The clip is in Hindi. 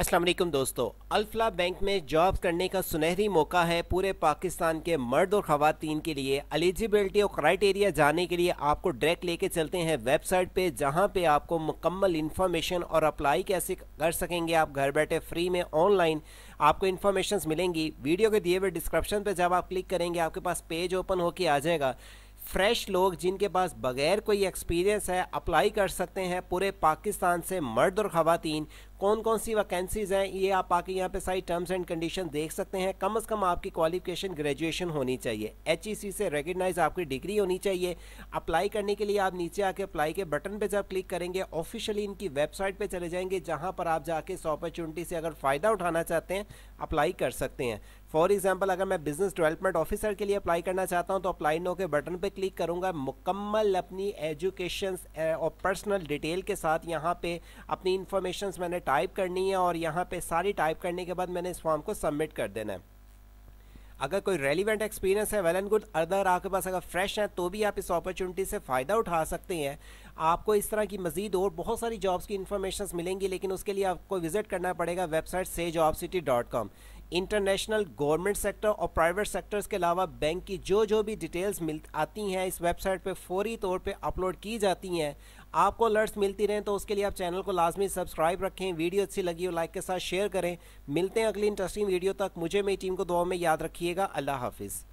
अस्सलाम वालेकुम दोस्तों अल्फला बैंक में जॉब करने का सुनहरी मौका है पूरे पाकिस्तान के मर्द और ख़वातीन के लिए एलिजिबिलिटी और क्राइटेरिया जाने के लिए आपको डायरेक्ट लेके चलते हैं वेबसाइट पे जहां पे आपको मुकम्मल इन्फॉर्मेशन और अप्लाई कैसे कर सकेंगे आप घर बैठे फ्री में ऑनलाइन आपको इन्फॉर्मेशन मिलेंगी वीडियो के दिए हुए डिस्क्रिप्शन पर जब आप क्लिक करेंगे आपके पास पेज ओपन होके आ जाएगा फ्रेश लोग जिनके पास बगैर कोई एक्सपीरियंस है अप्लाई कर सकते हैं पूरे पाकिस्तान से मर्द और ख़वातीन कौन कौन सी वैकेंसीज़ हैं ये आप आके यहाँ पे सारी टर्म्स एंड कंडीशन देख सकते हैं कम से कम आपकी क्वालिफिकेशन ग्रेजुएशन होनी चाहिए एच से रिकग्नाइज आपकी डिग्री होनी चाहिए अप्लाई करने के लिए आप नीचे आके अप्लाई के बटन पर जब क्लिक करेंगे ऑफिशियली इनकी वेबसाइट पर चले जाएंगे जहाँ पर आप जाके इस अपॉर्चुनिटी से अगर फ़ायदा उठाना चाहते हैं अप्लाई कर सकते हैं फॉर एग्जाम्पल अगर मैं बिजनेस डेवलपमेंट ऑफिसर के लिए अप्लाई करना चाहता हूँ तो अप्लाई नो के बटन पर क्लिक करूँगा मुकम्मल अपनी एजुकेशन और पर्सनल डिटेल के साथ यहाँ पे अपनी इन्फॉर्मेशन मैंने टाइप करनी है और यहाँ पे सारी टाइप करने के बाद मैंने इस फॉर्म को सबमिट कर देना है अगर कोई रेलिवेंट एक्सपीरियंस है वेल एंड गुड अदर आपके पास अगर फ्रेश है तो भी आप इस अपॉर्चुनिटी से फ़ायदा उठा सकते हैं आपको इस तरह की मजीद और बहुत सारी जॉब्स की इन्फॉर्मेशन मिलेंगी लेकिन उसके लिए आपको विजिट करना पड़ेगा वेबसाइट से job city dot com international government sector और प्राइवेट सेक्टर्स के अलावा बैंक की जो जो भी डिटेल्स मिल आती हैं इस वेबसाइट पे फौरी तौर पे अपलोड की जाती हैं आपको अलर्ट्स मिलती रहें तो उसके लिए आप चैनल को लाजमी सब्सक्राइब रखें वीडियो अच्छी लगी हो लाइक के साथ शेयर करें मिलते हैं अगली इंटरेस्टिंग वीडियो तक मुझे मेरी टीम को दुआ में याद रखिएगा अल्लाह हाफिज़